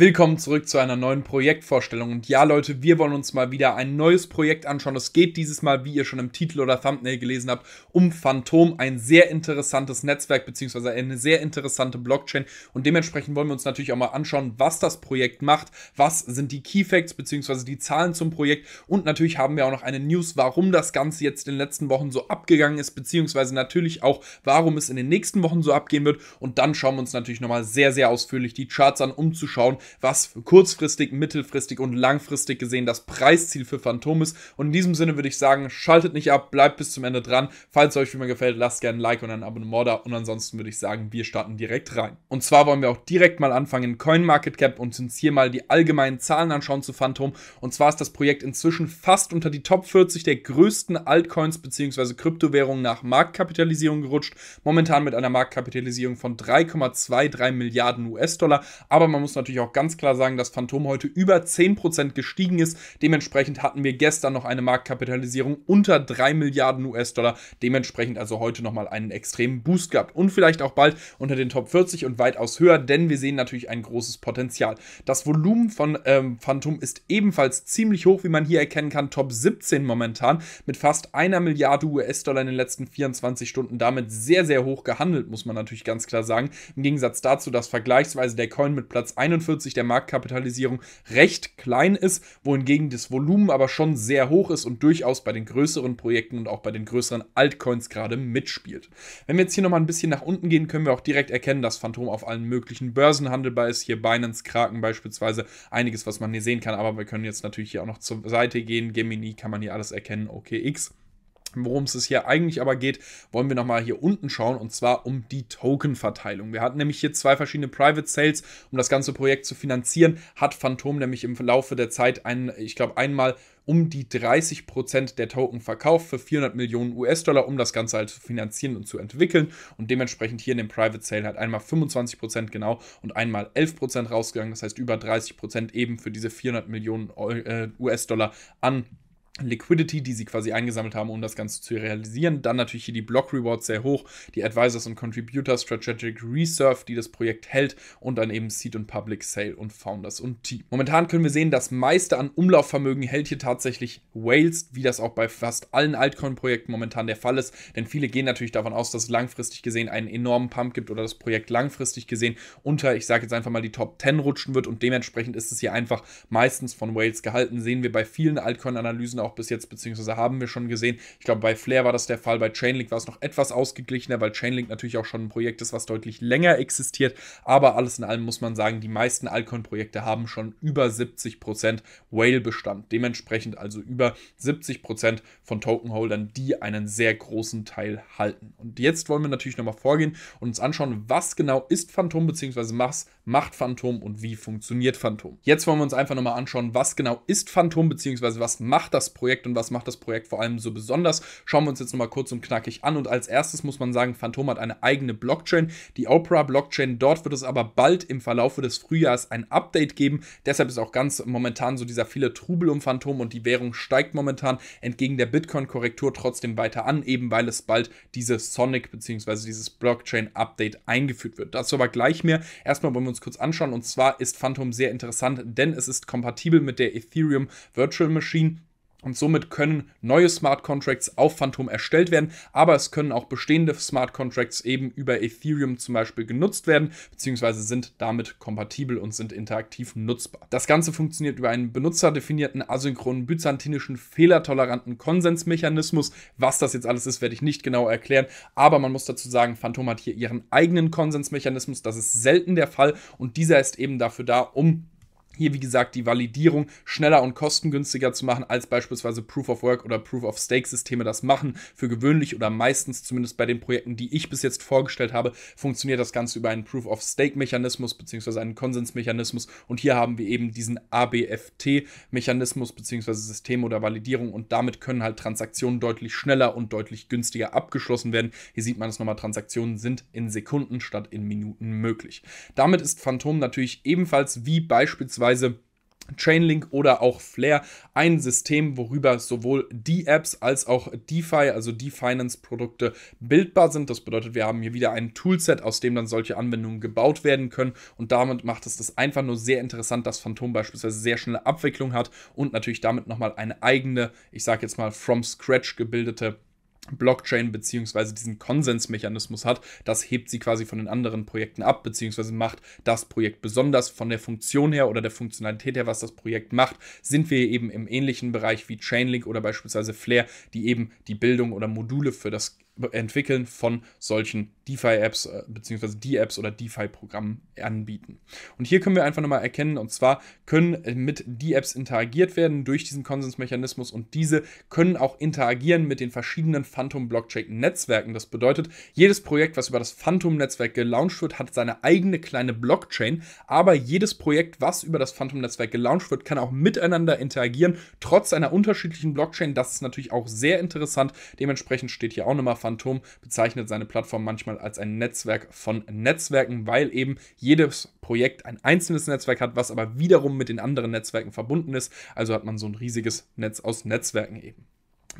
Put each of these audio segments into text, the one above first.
Willkommen zurück zu einer neuen Projektvorstellung. Und ja, Leute, wir wollen uns mal wieder ein neues Projekt anschauen. Es geht dieses Mal, wie ihr schon im Titel oder Thumbnail gelesen habt, um Phantom, ein sehr interessantes Netzwerk bzw. eine sehr interessante Blockchain. Und dementsprechend wollen wir uns natürlich auch mal anschauen, was das Projekt macht, was sind die Keyfacts bzw. die Zahlen zum Projekt. Und natürlich haben wir auch noch eine News, warum das Ganze jetzt in den letzten Wochen so abgegangen ist, beziehungsweise natürlich auch, warum es in den nächsten Wochen so abgehen wird. Und dann schauen wir uns natürlich nochmal sehr, sehr ausführlich die Charts an, um zu schauen, was kurzfristig, mittelfristig und langfristig gesehen das Preisziel für Phantom ist. Und in diesem Sinne würde ich sagen, schaltet nicht ab, bleibt bis zum Ende dran. Falls euch wie mir gefällt, lasst gerne ein Like und ein Abonnement da. Und ansonsten würde ich sagen, wir starten direkt rein. Und zwar wollen wir auch direkt mal anfangen in CoinMarketCap und uns hier mal die allgemeinen Zahlen anschauen zu Phantom. Und zwar ist das Projekt inzwischen fast unter die Top 40 der größten Altcoins bzw. Kryptowährungen nach Marktkapitalisierung gerutscht. Momentan mit einer Marktkapitalisierung von 3,23 Milliarden US-Dollar. Aber man muss natürlich auch ganz ganz klar sagen, dass Phantom heute über 10% gestiegen ist. Dementsprechend hatten wir gestern noch eine Marktkapitalisierung unter 3 Milliarden US-Dollar. Dementsprechend also heute nochmal einen extremen Boost gehabt. Und vielleicht auch bald unter den Top 40 und weitaus höher, denn wir sehen natürlich ein großes Potenzial. Das Volumen von ähm, Phantom ist ebenfalls ziemlich hoch, wie man hier erkennen kann. Top 17 momentan mit fast einer Milliarde US-Dollar in den letzten 24 Stunden. Damit sehr, sehr hoch gehandelt, muss man natürlich ganz klar sagen. Im Gegensatz dazu, dass vergleichsweise der Coin mit Platz 41 45 der Marktkapitalisierung recht klein ist, wohingegen das Volumen aber schon sehr hoch ist und durchaus bei den größeren Projekten und auch bei den größeren Altcoins gerade mitspielt. Wenn wir jetzt hier nochmal ein bisschen nach unten gehen, können wir auch direkt erkennen, dass Phantom auf allen möglichen Börsen handelbar ist. Hier Binance, Kraken beispielsweise, einiges, was man hier sehen kann, aber wir können jetzt natürlich hier auch noch zur Seite gehen. Gemini kann man hier alles erkennen, OKX. Okay, Worum es hier eigentlich aber geht, wollen wir nochmal hier unten schauen und zwar um die Token-Verteilung. Wir hatten nämlich hier zwei verschiedene Private Sales, um das ganze Projekt zu finanzieren, hat Phantom nämlich im Laufe der Zeit einen, ich glaube, einmal um die 30% der Token verkauft für 400 Millionen US-Dollar, um das Ganze halt zu finanzieren und zu entwickeln. Und dementsprechend hier in dem Private Sale hat einmal 25% genau und einmal 11% rausgegangen. Das heißt über 30% eben für diese 400 Millionen äh, US-Dollar an Liquidity, die sie quasi eingesammelt haben, um das Ganze zu realisieren. Dann natürlich hier die Block Rewards sehr hoch, die Advisors und Contributors, Strategic Reserve, die das Projekt hält und dann eben Seed und Public Sale und Founders und Team. Momentan können wir sehen, das meiste an Umlaufvermögen hält hier tatsächlich Wales, wie das auch bei fast allen Altcoin-Projekten momentan der Fall ist, denn viele gehen natürlich davon aus, dass es langfristig gesehen einen enormen Pump gibt oder das Projekt langfristig gesehen unter, ich sage jetzt einfach mal, die Top 10 rutschen wird und dementsprechend ist es hier einfach meistens von Wales gehalten. Sehen wir bei vielen Altcoin-Analysen auch auch bis jetzt, beziehungsweise haben wir schon gesehen. Ich glaube, bei Flair war das der Fall, bei Chainlink war es noch etwas ausgeglichener, weil Chainlink natürlich auch schon ein Projekt ist, was deutlich länger existiert. Aber alles in allem muss man sagen, die meisten Alcon-Projekte haben schon über 70% Whale-Bestand. Dementsprechend also über 70% von Tokenholdern, die einen sehr großen Teil halten. Und jetzt wollen wir natürlich nochmal vorgehen und uns anschauen, was genau ist Phantom, beziehungsweise was macht Phantom und wie funktioniert Phantom. Jetzt wollen wir uns einfach nochmal anschauen, was genau ist Phantom, beziehungsweise was macht das Projekt und was macht das Projekt vor allem so besonders. Schauen wir uns jetzt nochmal kurz und knackig an. Und als erstes muss man sagen, Phantom hat eine eigene Blockchain, die Opera-Blockchain. Dort wird es aber bald im Verlaufe des Frühjahrs ein Update geben. Deshalb ist auch ganz momentan so dieser viele Trubel um Phantom und die Währung steigt momentan entgegen der Bitcoin-Korrektur trotzdem weiter an, eben weil es bald diese Sonic bzw. dieses Blockchain-Update eingeführt wird. Dazu aber gleich mehr. Erstmal wollen wir uns uns kurz anschauen. Und zwar ist Phantom sehr interessant, denn es ist kompatibel mit der Ethereum Virtual Machine und somit können neue Smart Contracts auf Phantom erstellt werden, aber es können auch bestehende Smart Contracts eben über Ethereum zum Beispiel genutzt werden, beziehungsweise sind damit kompatibel und sind interaktiv nutzbar. Das Ganze funktioniert über einen benutzerdefinierten asynchronen byzantinischen fehlertoleranten Konsensmechanismus. Was das jetzt alles ist, werde ich nicht genau erklären, aber man muss dazu sagen, Phantom hat hier ihren eigenen Konsensmechanismus, das ist selten der Fall und dieser ist eben dafür da, um hier, wie gesagt, die Validierung schneller und kostengünstiger zu machen, als beispielsweise Proof of Work oder Proof of Stake Systeme das machen. Für gewöhnlich oder meistens, zumindest bei den Projekten, die ich bis jetzt vorgestellt habe, funktioniert das Ganze über einen Proof of Stake Mechanismus bzw. einen Konsensmechanismus. Und hier haben wir eben diesen ABFT Mechanismus bzw. System oder Validierung und damit können halt Transaktionen deutlich schneller und deutlich günstiger abgeschlossen werden. Hier sieht man es nochmal, Transaktionen sind in Sekunden statt in Minuten möglich. Damit ist Phantom natürlich ebenfalls wie beispielsweise beispielsweise Chainlink oder auch Flare, ein System, worüber sowohl die Apps als auch DeFi, also die Finance-Produkte, bildbar sind. Das bedeutet, wir haben hier wieder ein Toolset, aus dem dann solche Anwendungen gebaut werden können. Und damit macht es das einfach nur sehr interessant, dass Phantom beispielsweise sehr schnelle Abwicklung hat und natürlich damit nochmal eine eigene, ich sage jetzt mal, from scratch gebildete Blockchain beziehungsweise diesen Konsensmechanismus hat, das hebt sie quasi von den anderen Projekten ab, beziehungsweise macht das Projekt besonders von der Funktion her oder der Funktionalität her, was das Projekt macht, sind wir eben im ähnlichen Bereich wie Chainlink oder beispielsweise Flare, die eben die Bildung oder Module für das Entwickeln von solchen DeFi-Apps äh, bzw. D-Apps oder DeFi-Programmen anbieten. Und hier können wir einfach nochmal erkennen, und zwar können äh, mit D-Apps interagiert werden durch diesen Konsensmechanismus und diese können auch interagieren mit den verschiedenen Phantom-Blockchain-Netzwerken. Das bedeutet, jedes Projekt, was über das Phantom-Netzwerk gelauncht wird, hat seine eigene kleine Blockchain, aber jedes Projekt, was über das Phantom-Netzwerk gelauncht wird, kann auch miteinander interagieren, trotz einer unterschiedlichen Blockchain. Das ist natürlich auch sehr interessant. Dementsprechend steht hier auch nochmal Phantom Phantom bezeichnet seine Plattform manchmal als ein Netzwerk von Netzwerken, weil eben jedes Projekt ein einzelnes Netzwerk hat, was aber wiederum mit den anderen Netzwerken verbunden ist. Also hat man so ein riesiges Netz aus Netzwerken eben.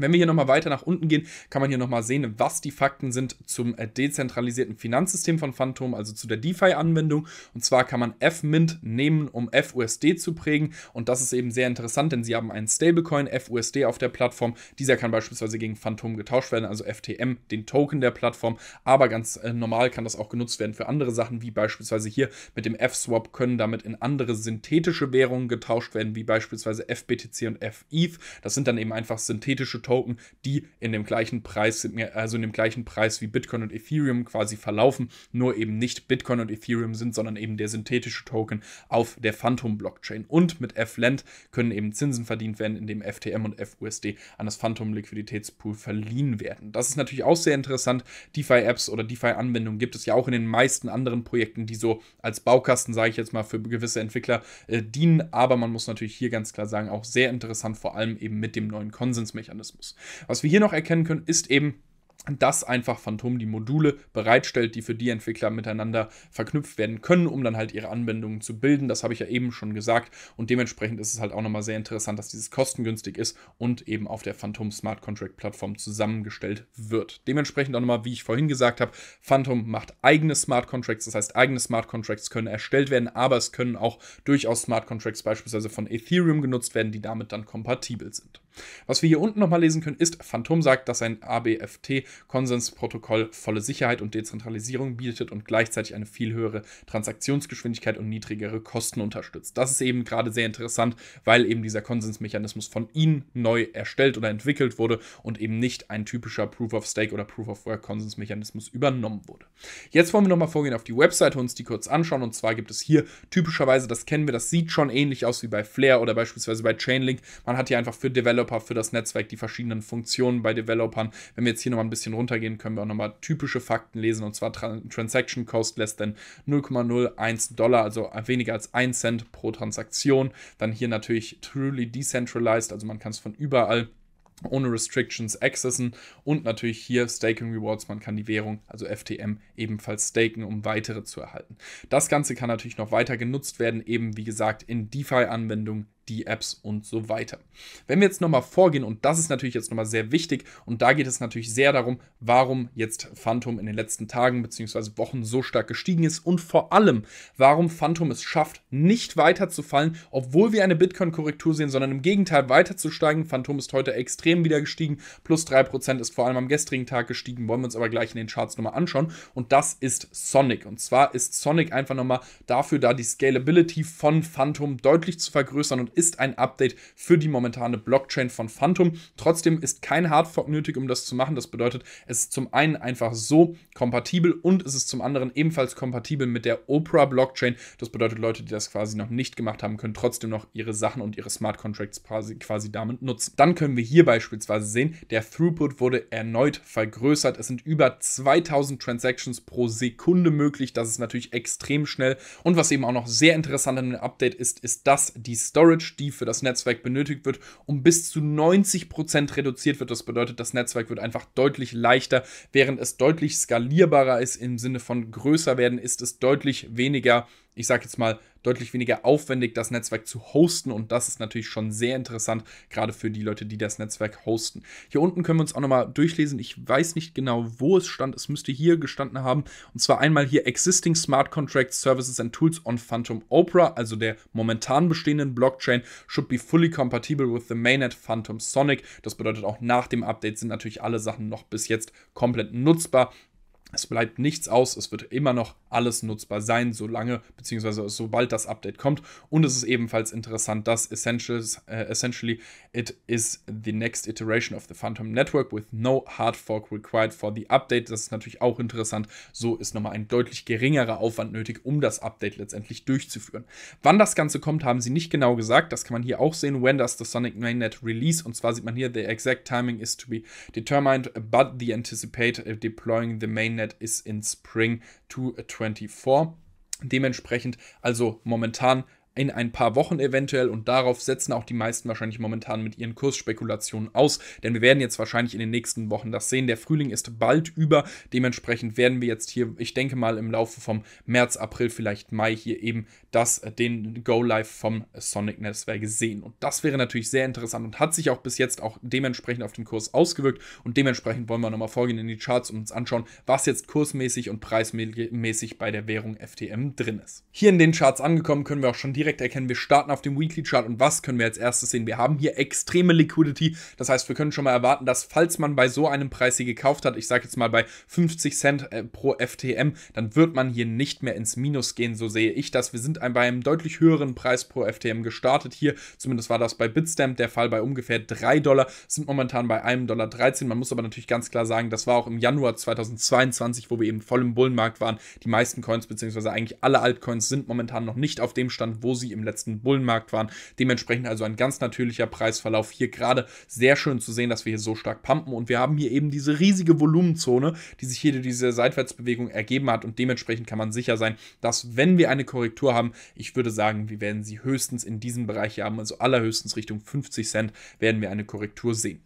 Wenn wir hier nochmal weiter nach unten gehen, kann man hier nochmal sehen, was die Fakten sind zum äh, dezentralisierten Finanzsystem von Phantom, also zu der DeFi-Anwendung. Und zwar kann man Fmint nehmen, um FUSD zu prägen. Und das ist eben sehr interessant, denn sie haben einen Stablecoin, FUSD, auf der Plattform. Dieser kann beispielsweise gegen Phantom getauscht werden, also FTM, den Token der Plattform. Aber ganz äh, normal kann das auch genutzt werden für andere Sachen, wie beispielsweise hier mit dem F-Swap können damit in andere synthetische Währungen getauscht werden, wie beispielsweise FBTC und FETH. Das sind dann eben einfach synthetische Token Token, die in dem gleichen Preis, also in dem gleichen Preis wie Bitcoin und Ethereum quasi verlaufen, nur eben nicht Bitcoin und Ethereum sind, sondern eben der synthetische Token auf der Phantom-Blockchain. Und mit FLAND e können eben Zinsen verdient werden, indem FTM und FUSD an das Phantom-Liquiditätspool verliehen werden. Das ist natürlich auch sehr interessant. DeFi-Apps oder DeFi-Anwendungen gibt es ja auch in den meisten anderen Projekten, die so als Baukasten, sage ich jetzt mal, für gewisse Entwickler äh, dienen. Aber man muss natürlich hier ganz klar sagen, auch sehr interessant, vor allem eben mit dem neuen Konsensmechanismus. Mechanismus. Was wir hier noch erkennen können, ist eben, dass einfach Phantom die Module bereitstellt, die für die Entwickler miteinander verknüpft werden können, um dann halt ihre Anwendungen zu bilden. Das habe ich ja eben schon gesagt. Und dementsprechend ist es halt auch nochmal sehr interessant, dass dieses kostengünstig ist und eben auf der Phantom Smart Contract Plattform zusammengestellt wird. Dementsprechend auch nochmal, wie ich vorhin gesagt habe, Phantom macht eigene Smart Contracts. Das heißt, eigene Smart Contracts können erstellt werden, aber es können auch durchaus Smart Contracts beispielsweise von Ethereum genutzt werden, die damit dann kompatibel sind. Was wir hier unten nochmal lesen können, ist, Phantom sagt, dass ein ABFT-Konsensprotokoll volle Sicherheit und Dezentralisierung bietet und gleichzeitig eine viel höhere Transaktionsgeschwindigkeit und niedrigere Kosten unterstützt. Das ist eben gerade sehr interessant, weil eben dieser Konsensmechanismus von ihnen neu erstellt oder entwickelt wurde und eben nicht ein typischer Proof of Stake oder Proof of Work Konsensmechanismus übernommen wurde. Jetzt wollen wir nochmal vorgehen auf die Webseite und uns die kurz anschauen. Und zwar gibt es hier typischerweise, das kennen wir, das sieht schon ähnlich aus wie bei Flare oder beispielsweise bei Chainlink. Man hat hier einfach für Developer Developer, für das Netzwerk, die verschiedenen Funktionen bei Developern. Wenn wir jetzt hier nochmal ein bisschen runtergehen, können wir auch nochmal typische Fakten lesen und zwar Transaction Cost less than 0,01 Dollar, also weniger als 1 Cent pro Transaktion. Dann hier natürlich truly decentralized, also man kann es von überall ohne Restrictions accessen und natürlich hier Staking Rewards, man kann die Währung, also FTM, ebenfalls staken, um weitere zu erhalten. Das Ganze kann natürlich noch weiter genutzt werden, eben wie gesagt in DeFi-Anwendungen die Apps und so weiter. Wenn wir jetzt nochmal vorgehen, und das ist natürlich jetzt nochmal sehr wichtig, und da geht es natürlich sehr darum, warum jetzt Phantom in den letzten Tagen bzw. Wochen so stark gestiegen ist und vor allem, warum Phantom es schafft, nicht weiter zu fallen, obwohl wir eine Bitcoin-Korrektur sehen, sondern im Gegenteil weiter zu steigen. Phantom ist heute extrem wieder gestiegen, plus 3% ist vor allem am gestrigen Tag gestiegen, wollen wir uns aber gleich in den Charts nochmal anschauen. Und das ist Sonic. Und zwar ist Sonic einfach nochmal dafür da, die Scalability von Phantom deutlich zu vergrößern und ist ein Update für die momentane Blockchain von Phantom. Trotzdem ist kein Hardfork nötig, um das zu machen. Das bedeutet, es ist zum einen einfach so kompatibel und es ist zum anderen ebenfalls kompatibel mit der Opera Blockchain. Das bedeutet, Leute, die das quasi noch nicht gemacht haben, können trotzdem noch ihre Sachen und ihre Smart Contracts quasi, quasi damit nutzen. Dann können wir hier beispielsweise sehen, der Throughput wurde erneut vergrößert. Es sind über 2000 Transactions pro Sekunde möglich. Das ist natürlich extrem schnell. Und was eben auch noch sehr interessant an dem Update ist, ist, dass die Storage Cache, die für das Netzwerk benötigt wird, um bis zu 90% Prozent reduziert wird. Das bedeutet, das Netzwerk wird einfach deutlich leichter, während es deutlich skalierbarer ist im Sinne von größer werden, ist es deutlich weniger, ich sag jetzt mal, deutlich weniger aufwendig, das Netzwerk zu hosten. Und das ist natürlich schon sehr interessant, gerade für die Leute, die das Netzwerk hosten. Hier unten können wir uns auch nochmal durchlesen. Ich weiß nicht genau, wo es stand. Es müsste hier gestanden haben. Und zwar einmal hier Existing Smart Contracts, Services and Tools on Phantom Opera, also der momentan bestehenden Blockchain, should be fully compatible with the mainnet Phantom Sonic. Das bedeutet auch nach dem Update sind natürlich alle Sachen noch bis jetzt komplett nutzbar. Es bleibt nichts aus, es wird immer noch alles nutzbar sein, solange beziehungsweise sobald das Update kommt. Und es ist ebenfalls interessant, dass Essentials, äh, essentially it is the next iteration of the Phantom Network with no hard fork required for the update. Das ist natürlich auch interessant. So ist nochmal ein deutlich geringerer Aufwand nötig, um das Update letztendlich durchzuführen. Wann das Ganze kommt, haben sie nicht genau gesagt. Das kann man hier auch sehen. When does the Sonic Mainnet release? Und zwar sieht man hier, the exact timing is to be determined, but the anticipate uh, deploying the mainnet Skynet ist in Spring 224. Dementsprechend also momentan in ein paar Wochen eventuell und darauf setzen auch die meisten wahrscheinlich momentan mit ihren Kursspekulationen aus, denn wir werden jetzt wahrscheinlich in den nächsten Wochen das sehen. Der Frühling ist bald über, dementsprechend werden wir jetzt hier, ich denke mal im Laufe vom März, April, vielleicht Mai hier eben das, äh, den Go Live vom Sonic Netzwerk sehen und das wäre natürlich sehr interessant und hat sich auch bis jetzt auch dementsprechend auf den Kurs ausgewirkt und dementsprechend wollen wir nochmal vorgehen in die Charts und uns anschauen, was jetzt kursmäßig und preismäßig bei der Währung FTM drin ist. Hier in den Charts angekommen können wir auch schon direkt direkt erkennen, wir starten auf dem Weekly Chart und was können wir als erstes sehen? Wir haben hier extreme Liquidity, das heißt, wir können schon mal erwarten, dass falls man bei so einem Preis hier gekauft hat, ich sage jetzt mal bei 50 Cent äh, pro FTM, dann wird man hier nicht mehr ins Minus gehen, so sehe ich das. Wir sind bei einem deutlich höheren Preis pro FTM gestartet hier, zumindest war das bei Bitstamp der Fall bei ungefähr 3 Dollar, sind momentan bei 1,13 Dollar. Man muss aber natürlich ganz klar sagen, das war auch im Januar 2022, wo wir eben voll im Bullenmarkt waren. Die meisten Coins, beziehungsweise eigentlich alle Altcoins sind momentan noch nicht auf dem Stand, wo wo sie im letzten Bullenmarkt waren. Dementsprechend also ein ganz natürlicher Preisverlauf hier gerade. Sehr schön zu sehen, dass wir hier so stark pumpen und wir haben hier eben diese riesige Volumenzone, die sich hier diese Seitwärtsbewegung ergeben hat und dementsprechend kann man sicher sein, dass wenn wir eine Korrektur haben, ich würde sagen, wir werden sie höchstens in diesem Bereich haben, also allerhöchstens Richtung 50 Cent werden wir eine Korrektur sehen.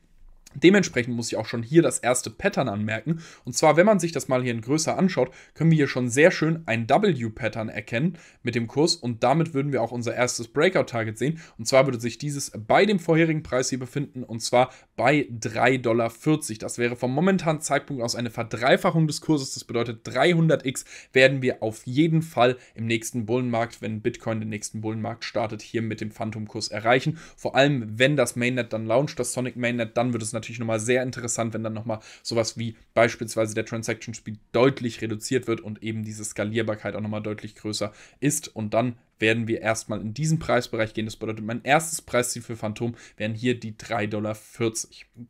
Dementsprechend muss ich auch schon hier das erste Pattern anmerken. Und zwar, wenn man sich das mal hier in größer anschaut, können wir hier schon sehr schön ein W-Pattern erkennen mit dem Kurs. Und damit würden wir auch unser erstes Breakout-Target sehen. Und zwar würde sich dieses bei dem vorherigen Preis hier befinden. Und zwar bei 3,40 Dollar. Das wäre vom momentanen Zeitpunkt aus eine Verdreifachung des Kurses. Das bedeutet 300x werden wir auf jeden Fall im nächsten Bullenmarkt, wenn Bitcoin den nächsten Bullenmarkt startet, hier mit dem Phantom-Kurs erreichen. Vor allem, wenn das Mainnet dann launcht, das Sonic Mainnet, dann wird es natürlich natürlich nochmal sehr interessant, wenn dann nochmal sowas wie beispielsweise der Transaction Speed deutlich reduziert wird und eben diese Skalierbarkeit auch nochmal deutlich größer ist und dann werden wir erstmal in diesen Preisbereich gehen. Das bedeutet, mein erstes Preisziel für Phantom wären hier die 3,40 Dollar.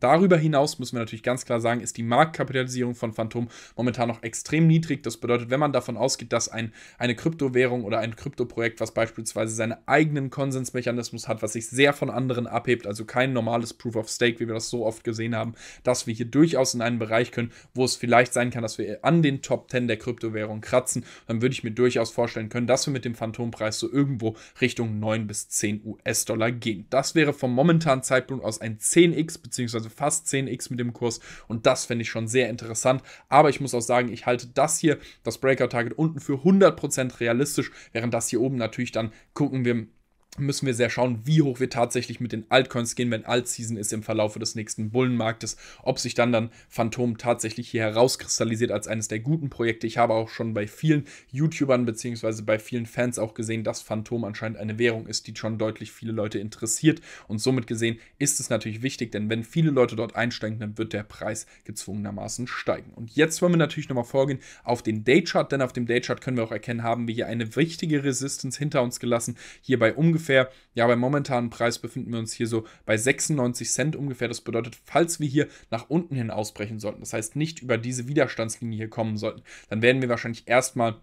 Darüber hinaus müssen wir natürlich ganz klar sagen, ist die Marktkapitalisierung von Phantom momentan noch extrem niedrig. Das bedeutet, wenn man davon ausgeht, dass ein, eine Kryptowährung oder ein Kryptoprojekt, was beispielsweise seinen eigenen Konsensmechanismus hat, was sich sehr von anderen abhebt, also kein normales Proof of Stake, wie wir das so oft gesehen haben, dass wir hier durchaus in einen Bereich können, wo es vielleicht sein kann, dass wir an den Top 10 der Kryptowährung kratzen, dann würde ich mir durchaus vorstellen können, dass wir mit dem Phantompreis so irgendwo Richtung 9 bis 10 US-Dollar gehen. Das wäre vom momentanen Zeitpunkt aus ein 10x beziehungsweise fast 10x mit dem Kurs und das fände ich schon sehr interessant. Aber ich muss auch sagen, ich halte das hier, das Breakout-Target unten für 100% realistisch, während das hier oben natürlich dann gucken wir müssen wir sehr schauen, wie hoch wir tatsächlich mit den Altcoins gehen, wenn Altseason ist im Verlaufe des nächsten Bullenmarktes, ob sich dann dann Phantom tatsächlich hier herauskristallisiert als eines der guten Projekte. Ich habe auch schon bei vielen YouTubern bzw. bei vielen Fans auch gesehen, dass Phantom anscheinend eine Währung ist, die schon deutlich viele Leute interessiert und somit gesehen ist es natürlich wichtig, denn wenn viele Leute dort einsteigen, dann wird der Preis gezwungenermaßen steigen. Und jetzt wollen wir natürlich nochmal vorgehen auf den Daychart, denn auf dem Daychart können wir auch erkennen, haben wir hier eine wichtige Resistance hinter uns gelassen, hier bei ungefähr ungefähr, ja, beim momentanen Preis befinden wir uns hier so bei 96 Cent ungefähr. Das bedeutet, falls wir hier nach unten hin ausbrechen sollten, das heißt nicht über diese Widerstandslinie hier kommen sollten, dann werden wir wahrscheinlich erstmal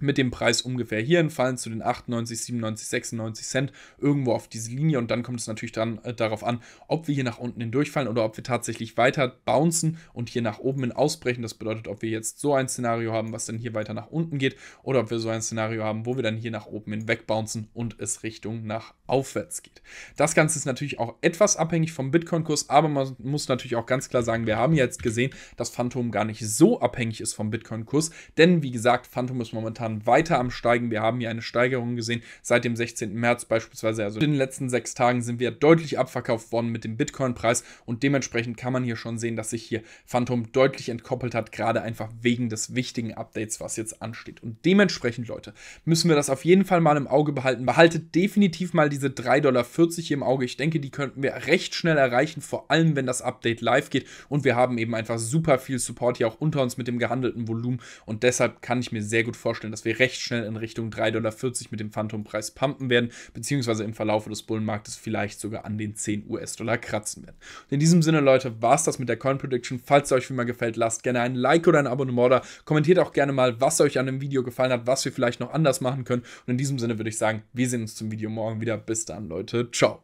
mit dem Preis ungefähr hierhin fallen zu den 98, 97, 96 Cent irgendwo auf diese Linie und dann kommt es natürlich dran, äh, darauf an, ob wir hier nach unten hindurchfallen oder ob wir tatsächlich weiter bouncen und hier nach oben hin ausbrechen. Das bedeutet, ob wir jetzt so ein Szenario haben, was dann hier weiter nach unten geht oder ob wir so ein Szenario haben, wo wir dann hier nach oben hin wegbouncen und es Richtung nach aufwärts geht. Das Ganze ist natürlich auch etwas abhängig vom Bitcoin-Kurs, aber man muss natürlich auch ganz klar sagen, wir haben jetzt gesehen, dass Phantom gar nicht so abhängig ist vom Bitcoin-Kurs, denn wie gesagt, Phantom ist momentan momentan weiter am Steigen. Wir haben hier eine Steigerung gesehen seit dem 16. März beispielsweise. Also in den letzten sechs Tagen sind wir deutlich abverkauft worden mit dem Bitcoin-Preis und dementsprechend kann man hier schon sehen, dass sich hier Phantom deutlich entkoppelt hat, gerade einfach wegen des wichtigen Updates, was jetzt ansteht. Und dementsprechend, Leute, müssen wir das auf jeden Fall mal im Auge behalten. Behaltet definitiv mal diese 3,40 Dollar hier im Auge. Ich denke, die könnten wir recht schnell erreichen, vor allem wenn das Update live geht. Und wir haben eben einfach super viel Support hier auch unter uns mit dem gehandelten Volumen. Und deshalb kann ich mir sehr gut vorstellen, dass dass wir recht schnell in Richtung 3,40 Dollar mit dem Phantompreis pumpen werden, beziehungsweise im Verlauf des Bullenmarktes vielleicht sogar an den 10 US-Dollar kratzen werden. Und in diesem Sinne, Leute, war es das mit der Coin Prediction. Falls es euch wie immer gefällt, lasst gerne ein Like oder ein Abonnement da. Kommentiert auch gerne mal, was euch an dem Video gefallen hat, was wir vielleicht noch anders machen können. Und in diesem Sinne würde ich sagen, wir sehen uns zum Video morgen wieder. Bis dann, Leute. Ciao.